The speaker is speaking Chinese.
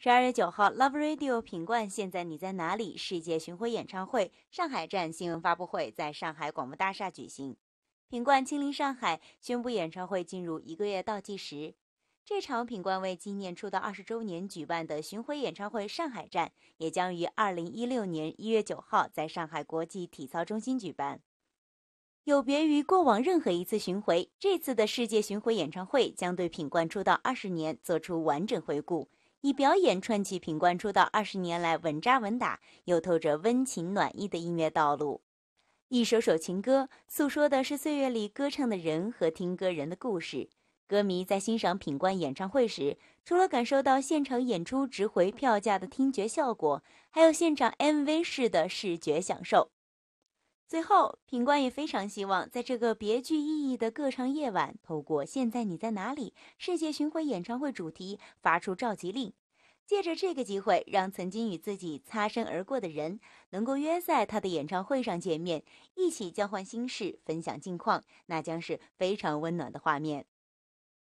十二月九号，Love Radio 品冠现在你在哪里世界巡回演唱会上海站新闻发布会在上海广播大厦举行，品冠亲临上海宣布演唱会进入一个月倒计时。这场品冠为纪念出道二十周年举办的巡回演唱会上海站，也将于二零一六年一月九号在上海国际体操中心举办。有别于过往任何一次巡回，这次的世界巡回演唱会将对品冠出道二十年做出完整回顾。以表演串起品冠出道二十年来稳扎稳打又透着温情暖意的音乐道路，一首首情歌诉说的是岁月里歌唱的人和听歌人的故事。歌迷在欣赏品冠演唱会时，除了感受到现场演出值回票价的听觉效果，还有现场 MV 式的视觉享受。最后，品冠也非常希望在这个别具意义的歌唱夜晚，透过“现在你在哪里”世界巡回演唱会主题发出召集令，借着这个机会，让曾经与自己擦身而过的人，能够约在他的演唱会上见面，一起交换心事、分享近况，那将是非常温暖的画面。